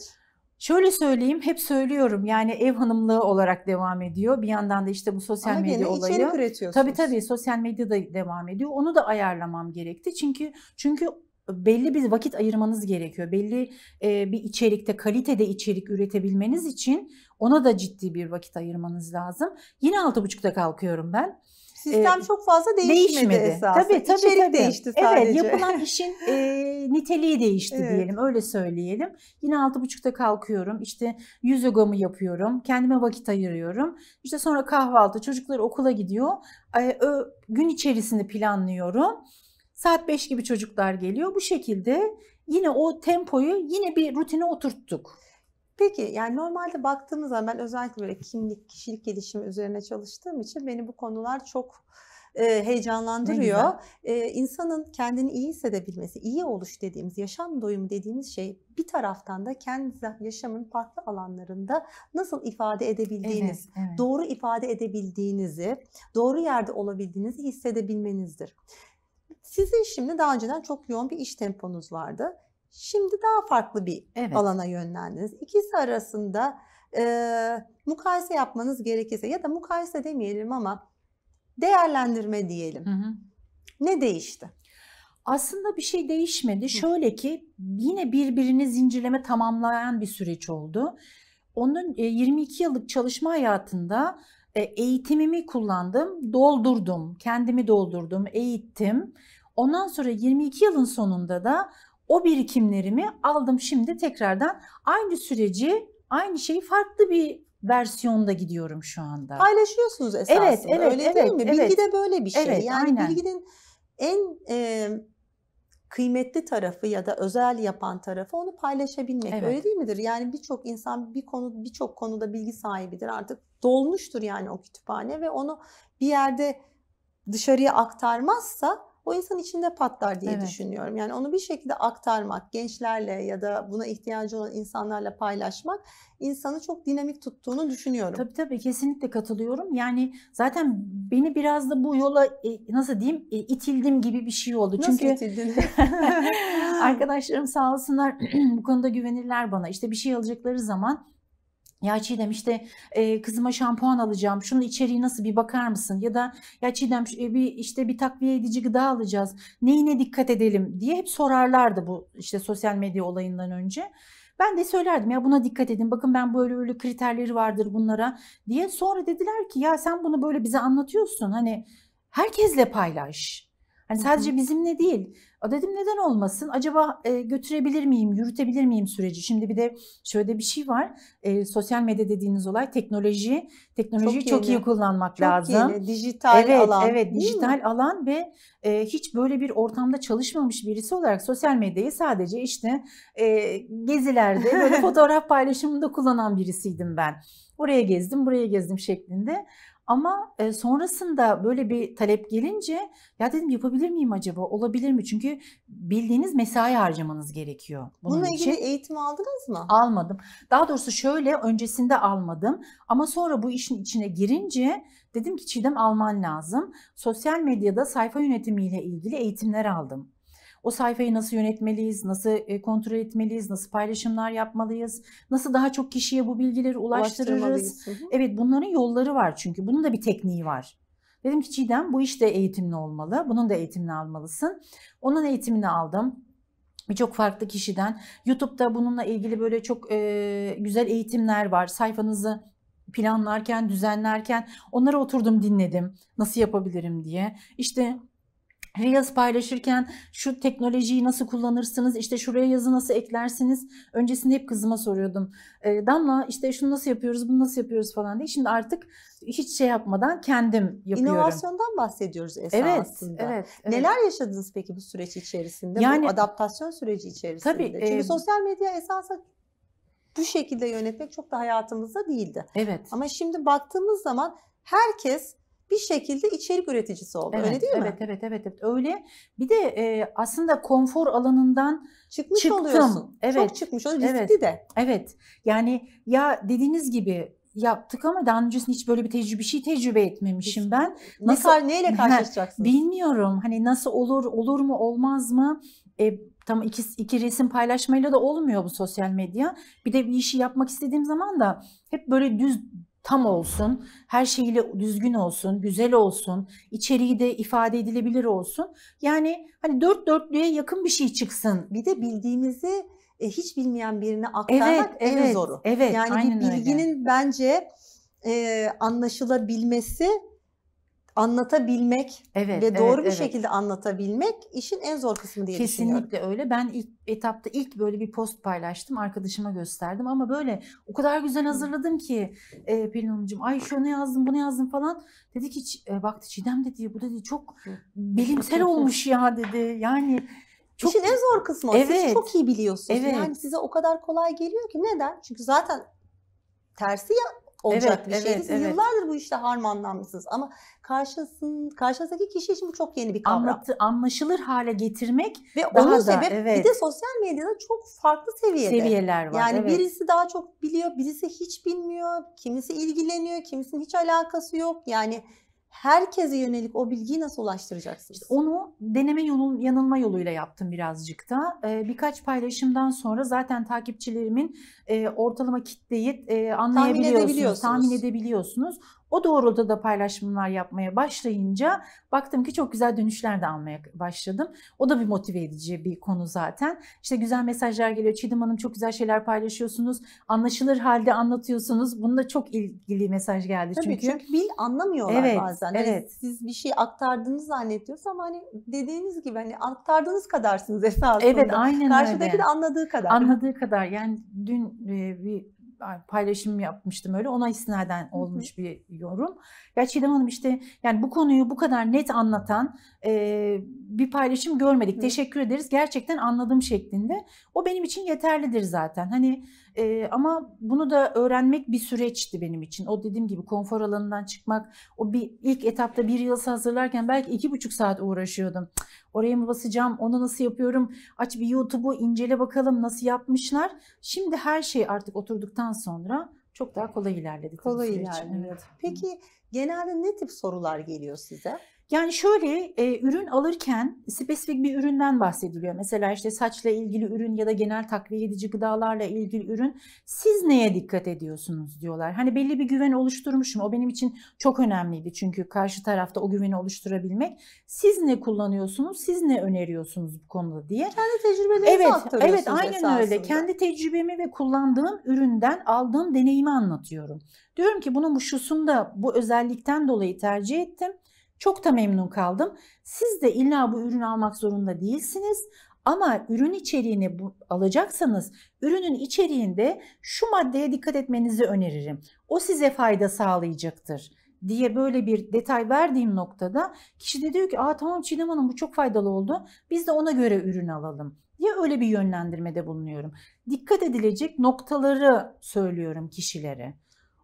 Speaker 2: Şöyle söyleyeyim, hep söylüyorum yani ev hanımlığı olarak devam ediyor. Bir yandan da işte bu sosyal Ama medya olayı. Ama üretiyorsunuz. Tabii tabii sosyal medya da devam ediyor. Onu da ayarlamam gerekti. Çünkü çünkü belli bir vakit ayırmanız gerekiyor. Belli e, bir içerikte, kalitede içerik üretebilmeniz için ona da ciddi bir vakit ayırmanız lazım. Yine 6.30'da kalkıyorum ben. Sistem ee, çok fazla değişmedi, değişmedi. esasında. Tabii, tabii, İçerik tabii. değişti sadece. Evet, yapılan *laughs* işin e, niteliği değişti evet. diyelim, öyle söyleyelim. Yine 6.30'da kalkıyorum, işte yüz yogamı yapıyorum, kendime vakit ayırıyorum. İşte sonra kahvaltı, çocuklar okula gidiyor. Gün içerisinde planlıyorum. Saat 5 gibi çocuklar geliyor. Bu şekilde yine o tempoyu yine bir rutine oturttuk. Peki yani normalde baktığımız
Speaker 1: zaman ben özellikle böyle kimlik, kişilik gelişimi üzerine çalıştığım için beni bu konular çok e, heyecanlandırıyor. E, insanın kendini iyi hissedebilmesi, iyi oluş dediğimiz, yaşam doyumu dediğimiz şey bir taraftan da kendinize yaşamın farklı alanlarında nasıl ifade edebildiğiniz, evet, evet. doğru ifade edebildiğinizi, doğru yerde olabildiğinizi hissedebilmenizdir. Sizin şimdi daha önceden çok yoğun bir iş temponuz vardı. Şimdi daha farklı bir evet. alana yönlendiniz. İkisi arasında e, mukayese yapmanız gerekirse ya da mukayese demeyelim ama değerlendirme
Speaker 2: diyelim. Hı hı. Ne değişti? Aslında bir şey değişmedi. Hı. Şöyle ki yine birbirini zincirleme tamamlayan bir süreç oldu. Onun 22 e, yıllık çalışma hayatında e, eğitimimi kullandım, doldurdum, kendimi doldurdum, eğittim. Ondan sonra 22 yılın sonunda da o birikimlerimi aldım şimdi tekrardan aynı süreci, aynı şeyi farklı bir versiyonda gidiyorum şu anda. Paylaşıyorsunuz esasında. Evet, evet, öyle evet, değil mi? Evet. Bilgi de böyle bir şey. Evet, yani aynen. bilginin en e, kıymetli tarafı ya da
Speaker 1: özel yapan tarafı onu paylaşabilmek. Evet. Öyle değil midir? Yani birçok insan bir konu birçok konuda bilgi sahibidir. Artık dolmuştur yani o kütüphane ve onu bir yerde dışarıya aktarmazsa o insan içinde patlar diye evet. düşünüyorum. Yani onu bir şekilde aktarmak, gençlerle ya da buna ihtiyacı olan insanlarla paylaşmak insanı çok dinamik
Speaker 2: tuttuğunu düşünüyorum. Tabii tabii kesinlikle katılıyorum. Yani zaten beni biraz da bu yola e, nasıl diyeyim e, itildim gibi bir şey oldu. Nasıl Çünkü itildin? *laughs* *laughs* arkadaşlarım sağ olsunlar *clears throat* bu konuda güvenirler bana. İşte bir şey alacakları zaman ya Çiğdem işte e, kızıma şampuan alacağım. Şunun içeriği nasıl bir bakar mısın? Ya da ya Çiğdem e, bir işte bir takviye edici gıda alacağız. Neyine dikkat edelim diye hep sorarlardı bu işte sosyal medya olayından önce. Ben de söylerdim ya buna dikkat edin. Bakın ben böyle böyle kriterleri vardır bunlara diye. Sonra dediler ki ya sen bunu böyle bize anlatıyorsun. Hani herkesle paylaş. Hani sadece bizimle değil. A dedim neden olmasın? Acaba e, götürebilir miyim, yürütebilir miyim süreci? Şimdi bir de şöyle bir şey var. E, sosyal medya dediğiniz olay teknoloji. Teknolojiyi çok, çok iyi kullanmak çok lazım. Yeni. Dijital evet, alan. Evet, dijital mi? alan ve e, hiç böyle bir ortamda çalışmamış birisi olarak sosyal medyayı sadece işte e, gezilerde böyle *laughs* fotoğraf paylaşımında kullanan birisiydim ben. Oraya gezdim, buraya gezdim şeklinde. Ama e, sonrasında böyle bir talep gelince ya dedim yapabilir miyim acaba? Olabilir mi? Çünkü bildiğiniz mesai harcamanız gerekiyor. Bunun Bununla için. ilgili eğitim aldınız mı? Almadım. Daha doğrusu şöyle öncesinde almadım ama sonra bu işin içine girince dedim ki Çiğdem alman lazım. Sosyal medyada sayfa yönetimiyle ilgili eğitimler aldım. O sayfayı nasıl yönetmeliyiz, nasıl e, kontrol etmeliyiz, nasıl paylaşımlar yapmalıyız, nasıl daha çok kişiye bu bilgileri ulaştırırız. Evet bunların yolları var çünkü bunun da bir tekniği var. Dedim ki Çiğdem bu iş de eğitimli olmalı, bunun da eğitimini almalısın. Onun eğitimini aldım birçok farklı kişiden. YouTube'da bununla ilgili böyle çok e, güzel eğitimler var. Sayfanızı planlarken, düzenlerken onlara oturdum dinledim. Nasıl yapabilirim diye. İşte Reels paylaşırken şu teknolojiyi nasıl kullanırsınız, işte şuraya yazı nasıl eklersiniz. Öncesinde hep kızıma soruyordum. E, Damla işte şunu nasıl yapıyoruz, bunu nasıl yapıyoruz falan diye. Şimdi artık hiç şey yapmadan kendim yapıyorum. İnovasyondan bahsediyoruz esasında. Evet, evet, evet. Neler yaşadınız peki bu süreç içerisinde? Yani, bu
Speaker 1: adaptasyon süreci içerisinde. Tabii. Çünkü e, sosyal medya esasında bu şekilde yönetmek çok da hayatımızda değildi. Evet. Ama şimdi baktığımız zaman herkes bir şekilde içerik üreticisi
Speaker 2: oldu. Evet, öyle değil evet, mi? Evet evet evet öyle. Bir de e, aslında konfor alanından çıkmış çıktım. oluyorsun. Evet. Çok çıkmış oluyor. Evet. de. Evet. Yani ya dediğiniz gibi yaptık ama daha öncesinde hiç böyle bir tecrübe bir şey tecrübe etmemişim ben. Nasıl ne, neyle karşılaşacaksın? Bilmiyorum. Hani nasıl olur, olur mu, olmaz mı? E, tam iki, iki resim paylaşmayla da olmuyor bu sosyal medya. Bir de bir işi yapmak istediğim zaman da hep böyle düz tam olsun, her şeyiyle düzgün olsun, güzel olsun, içeriği de ifade edilebilir olsun. Yani hani dört dörtlüğe yakın bir şey çıksın. Bir de
Speaker 1: bildiğimizi e, hiç bilmeyen birine aktarmak evet, en evet, zoru. Evet, yani bir bilginin öyle. bence e, anlaşılabilmesi anlatabilmek
Speaker 2: evet, ve doğru evet, bir evet. şekilde anlatabilmek işin en zor kısmı diye Kesinlikle düşünüyorum. Kesinlikle öyle. Ben ilk etapta ilk böyle bir post paylaştım, arkadaşıma gösterdim ama böyle o kadar güzel hazırladım ki e, Pelin Hanımcığım ay şunu yazdım, bunu yazdım falan. Dedi ki e, baktı Çiğdem dedi bu dedi çok
Speaker 1: bilimsel olmuş
Speaker 2: ya dedi. Yani çok... İşin en zor kısmı. Evet. Siz çok iyi biliyorsunuz. Evet. Yani size
Speaker 1: o kadar kolay geliyor ki neden? Çünkü zaten tersi ya olacak evet, bir şey evet, değil. Evet. Yıllardır bu işte harmanlanmışsınız ama karşısın, karşınızdaki kişi için bu çok yeni bir kavram. Anlatı, anlaşılır hale getirmek ve daha onun da, sebep evet. bir de sosyal medyada çok farklı seviyede. Seviyeler var. Yani evet. birisi daha çok biliyor, birisi hiç bilmiyor, kimisi ilgileniyor, kimisinin hiç alakası yok. Yani herkese yönelik o bilgiyi
Speaker 2: nasıl ulaştıracaksınız? İşte onu deneme yolun yanılma yoluyla yaptım birazcık da. Ee, birkaç paylaşımdan sonra zaten takipçilerimin e, ortalama kitleyi e, anlayabiliyorsunuz, tahmin edebiliyorsunuz. tahmin edebiliyorsunuz. O doğrultuda da paylaşımlar yapmaya başlayınca baktım ki çok güzel dönüşler de almaya başladım. O da bir motive edici bir konu zaten. İşte güzel mesajlar geliyor. Çiğdem Hanım çok güzel şeyler paylaşıyorsunuz. Anlaşılır halde anlatıyorsunuz. Bununla çok ilgili mesaj geldi Tabii çünkü. çünkü
Speaker 1: bil anlamıyorlar evet, bazen. Hani evet. Yani siz bir şey aktardığınızı
Speaker 2: zannediyorsa ama hani dediğiniz gibi hani aktardığınız kadarsınız esasında. Evet aynen Karşıdaki öyle. Karşıdaki de anladığı kadar. Anladığı kadar. Yani dün Revi paylaşım yapmıştım öyle. Ona istinaden olmuş bir yorum. Ya Çiğdem Hanım işte yani bu konuyu bu kadar net anlatan e, bir paylaşım görmedik. hı Teşekkür ederiz. Gerçekten anladığım şeklinde. O benim için yeterlidir zaten. Hani e, ama bunu da öğrenmek bir süreçti benim için. O dediğim gibi konfor alanından çıkmak. O bir ilk etapta bir yıl hazırlarken belki iki buçuk saat uğraşıyordum. Oraya mı basacağım? Onu nasıl yapıyorum? Aç bir YouTube'u incele bakalım nasıl yapmışlar. Şimdi her şey artık oturduktan yaptıktan sonra çok daha kolay ilerledi. Kolay ilerledi. Peki genelde ne tip sorular geliyor size? Yani şöyle e, ürün alırken spesifik bir üründen bahsediliyor. Mesela işte saçla ilgili ürün ya da genel takviye edici gıdalarla ilgili ürün. Siz neye dikkat ediyorsunuz diyorlar. Hani belli bir güven oluşturmuşum. O benim için çok önemliydi. Çünkü karşı tarafta o güveni oluşturabilmek. Siz ne kullanıyorsunuz? Siz ne öneriyorsunuz bu konuda diye. Kendi tecrübelerinizi evet, aktarıyorsunuz Evet aynen esasında. öyle. Kendi tecrübemi ve kullandığım üründen aldığım deneyimi anlatıyorum. Diyorum ki bunun bu şusunda bu özellikten dolayı tercih ettim. Çok da memnun kaldım. Siz de illa bu ürünü almak zorunda değilsiniz. Ama ürün içeriğini alacaksanız ürünün içeriğinde şu maddeye dikkat etmenizi öneririm. O size fayda sağlayacaktır diye böyle bir detay verdiğim noktada kişi de diyor ki aa tamam Çiğdem Hanım bu çok faydalı oldu. Biz de ona göre ürün alalım Ya öyle bir yönlendirmede bulunuyorum. Dikkat edilecek noktaları söylüyorum kişilere.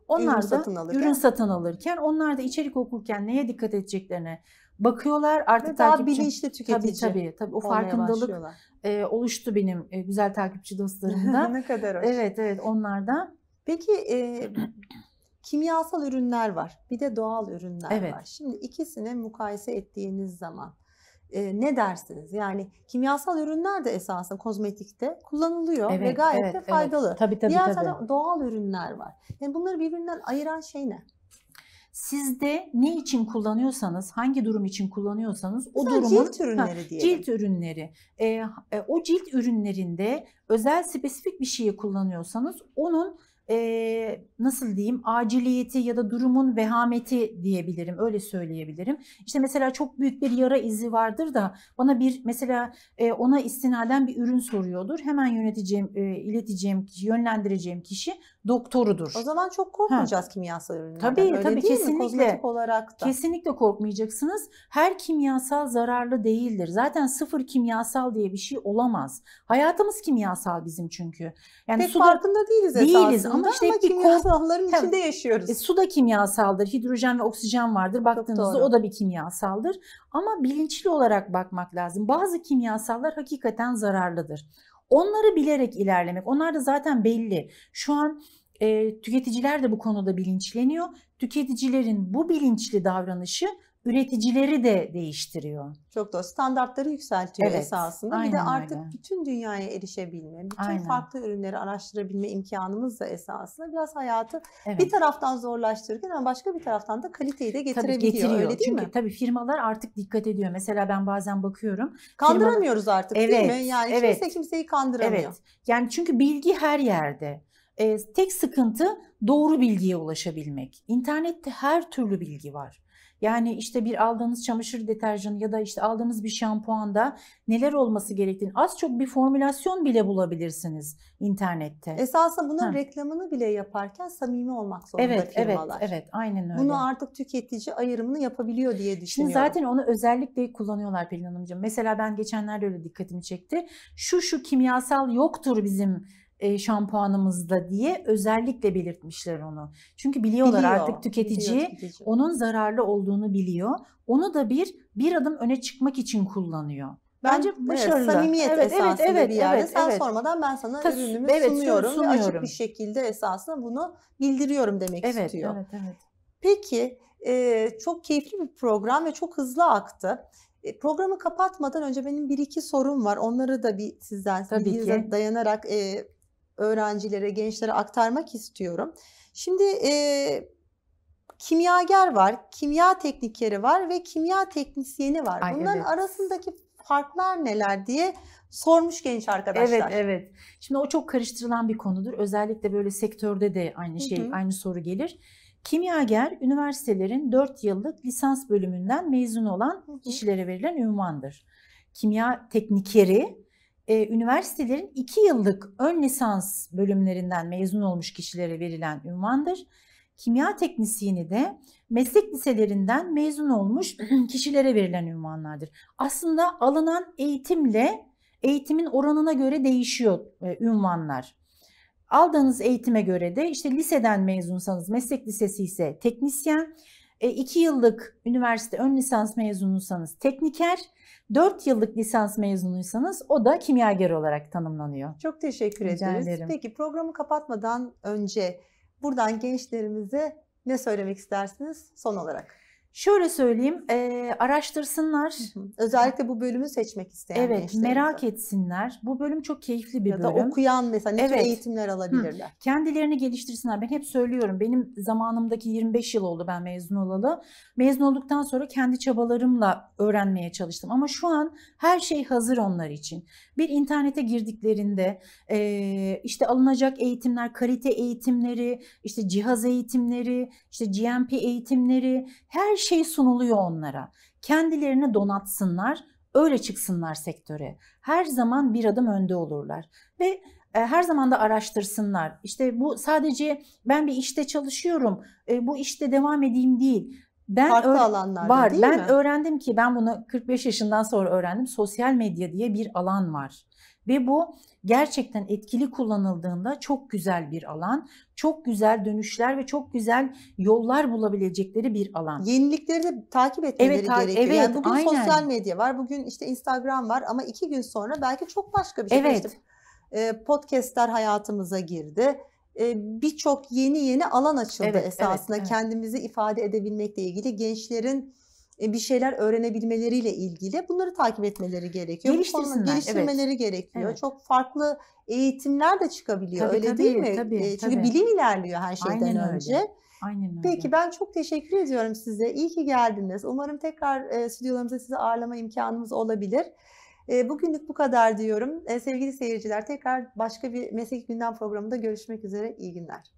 Speaker 1: Onlar ürün da satın alırken. ürün satın
Speaker 2: alırken onlar da içerik okurken neye dikkat edeceklerine bakıyorlar. Artık Ve daha takipçi, bilinçli tüketici. Tabii tabii, tabii o farkındalık e, oluştu benim e, güzel takipçi dostlarımda. *laughs* ne kadar hoş. Evet evet onlarda. Peki e,
Speaker 1: kimyasal ürünler var. Bir de doğal ürünler evet. var. Şimdi ikisini mukayese ettiğiniz zaman e, ne dersiniz? Yani kimyasal ürünler de esasında kozmetikte kullanılıyor evet, ve gayet evet, de faydalı. Evet. Tabii, tabii, Diğer tabii. tarafta doğal ürünler var. Yani bunları
Speaker 2: birbirinden ayıran şey ne? Sizde ne için kullanıyorsanız, hangi durum için kullanıyorsanız o Mesela durumun cilt ürünleri diye. Cilt ürünleri. E, e, o cilt ürünlerinde özel spesifik bir şeyi kullanıyorsanız onun e, nasıl diyeyim aciliyeti ya da durumun vehameti diyebilirim öyle söyleyebilirim. İşte mesela çok büyük bir yara izi vardır da bana bir mesela e, ona istinaden bir ürün soruyordur. Hemen yöneteceğim e, ileteceğim yönlendireceğim kişi doktorudur. O zaman çok korkmayacağız ha. kimyasal ürünlerden. Tabii Öyle tabii kesinlikle. Mi? olarak da. Kesinlikle korkmayacaksınız. Her kimyasal zararlı değildir. Zaten sıfır kimyasal diye bir şey olamaz. Hayatımız kimyasal bizim çünkü. Yani Pek suda farkında değiliz, değiliz esasında ama, işte ama kimyasalların kork... içinde yaşıyoruz. E, su da kimyasaldır. Hidrojen ve oksijen vardır. Baktığınızda o da bir kimyasaldır. Ama bilinçli olarak bakmak lazım. Bazı kimyasallar hakikaten zararlıdır. Onları bilerek ilerlemek. Onlar da zaten belli. Şu an e, tüketiciler de bu konuda bilinçleniyor. Tüketicilerin bu bilinçli davranışı üreticileri de değiştiriyor. Çok da Standartları yükseltiyor evet, esasında. Bir de artık
Speaker 1: öyle. bütün dünyaya erişebilme, bütün aynen. farklı ürünleri araştırabilme imkanımız da esasında biraz hayatı evet. bir
Speaker 2: taraftan zorlaştırırken ama başka bir taraftan da kaliteyi de getirebiliyor. Tabii getiriyor. Öyle değil Çünkü mi? tabii firmalar artık dikkat ediyor. Mesela ben bazen bakıyorum. Kandıramıyoruz firmalar... artık evet, değil mi? Yani evet. kimse kimseyi kandıramıyor. Evet. Yani çünkü bilgi her yerde. E, tek sıkıntı doğru bilgiye ulaşabilmek. İnternette her türlü bilgi var. Yani işte bir aldığınız çamaşır deterjanı ya da işte aldığınız bir şampuanda neler olması gerektiğini az çok bir formülasyon bile bulabilirsiniz internette. Esasında bunun ha.
Speaker 1: reklamını bile yaparken samimi olmak zorunda evet, firmalar. Evet,
Speaker 2: evet, aynen öyle. Bunu artık tüketici ayırımını yapabiliyor diye düşünüyorum. Şimdi zaten onu özellikle kullanıyorlar Pelin Hanımcığım. Mesela ben geçenlerde öyle dikkatimi çekti. Şu şu kimyasal yoktur bizim e, şampuanımızda diye özellikle belirtmişler onu. Çünkü biliyorlar biliyor, artık tüketici, biliyor, tüketici onun zararlı olduğunu biliyor. Onu da bir bir adım öne çıkmak için kullanıyor. Bence ben, başarılı. Evet, samimiyet evet, esasında evet, evet, bir yerde. Evet, Sen evet. sormadan
Speaker 1: ben sana Tas, ürünümü evet, sunuyorum, sunuyorum açık bir şekilde esasında bunu bildiriyorum demek evet, istiyor. Evet, evet. Peki e, çok keyifli bir program ve çok hızlı aktı. E, programı kapatmadan önce benim bir iki sorum var. Onları da bir sizden Tabii ki. dayanarak e, öğrencilere, gençlere aktarmak istiyorum. Şimdi e, kimyager var, kimya teknikeri var ve kimya teknisyeni
Speaker 2: var. Ay, Bunların evet. arasındaki farklar neler diye sormuş genç arkadaşlar. Evet, evet. Şimdi o çok karıştırılan bir konudur. Özellikle böyle sektörde de aynı şey, hı hı. aynı soru gelir. Kimyager üniversitelerin 4 yıllık lisans bölümünden mezun olan kişilere verilen ünvandır. Kimya teknikeri e, üniversitelerin iki yıllık ön lisans bölümlerinden mezun olmuş kişilere verilen ünvandır. Kimya teknisyeni de meslek liselerinden mezun olmuş *clears throat* kişilere verilen ünvanlardır. Aslında alınan eğitimle eğitimin oranına göre değişiyor e, ünvanlar. Aldığınız eğitime göre de işte liseden mezunsanız meslek lisesi ise teknisyen, 2 e, yıllık üniversite ön lisans mezunusanız tekniker, 4 yıllık lisans mezunuysanız o da kimyager olarak tanımlanıyor. Çok teşekkür Rica ederiz. Ederim. Peki
Speaker 1: programı kapatmadan önce buradan gençlerimize ne söylemek istersiniz son olarak? Şöyle söyleyeyim, e, araştırsınlar.
Speaker 2: Özellikle bu bölümü seçmek isteyen Evet, merak etsinler. Bu bölüm çok keyifli bir ya bölüm. Ya da okuyan mesela ne evet. tür eğitimler alabilirler? Hı. Kendilerini geliştirsinler. Ben hep söylüyorum, benim zamanımdaki 25 yıl oldu ben mezun olalı. Mezun olduktan sonra kendi çabalarımla öğrenmeye çalıştım. Ama şu an her şey hazır onlar için. Bir internete girdiklerinde e, işte alınacak eğitimler, kalite eğitimleri, işte cihaz eğitimleri, işte GMP eğitimleri, her şey sunuluyor onlara. Kendilerini donatsınlar, öyle çıksınlar sektöre. Her zaman bir adım önde olurlar ve e, her zaman da araştırsınlar. İşte bu sadece ben bir işte çalışıyorum, e, bu işte devam edeyim değil. Ben Farklı alanlarda var. değil ben mi? Ben öğrendim ki ben bunu 45 yaşından sonra öğrendim. Sosyal medya diye bir alan var. Ve bu gerçekten etkili kullanıldığında çok güzel bir alan, çok güzel dönüşler ve çok güzel yollar bulabilecekleri bir alan. Yenilikleri de takip etmeleri evet, ta- gerekiyor. Evet, yani bugün aynen. sosyal
Speaker 1: medya var, bugün işte Instagram var ama iki gün sonra belki çok başka bir şey. Evet. İşte, e, podcastler hayatımıza girdi e, birçok yeni yeni alan açıldı evet, esasında evet, evet. kendimizi ifade edebilmekle ilgili gençlerin e, bir şeyler öğrenebilmeleriyle ilgili bunları takip etmeleri gerekiyor. Geliştirsinler. geliştirmeleri evet. gerekiyor. Evet. Çok farklı eğitimler de çıkabiliyor tabii, öyle tabii, değil mi? Tabii, e, Çünkü tabii. bilim ilerliyor her şeyden Aynen önce. Öyle. Aynen öyle. Peki ben çok teşekkür ediyorum size. İyi ki geldiniz. Umarım tekrar e, stüdyolarımıza sizi ağırlama imkanımız olabilir. E, bugünlük bu kadar diyorum. E, sevgili seyirciler tekrar başka bir meslek gündem programında görüşmek üzere. İyi günler.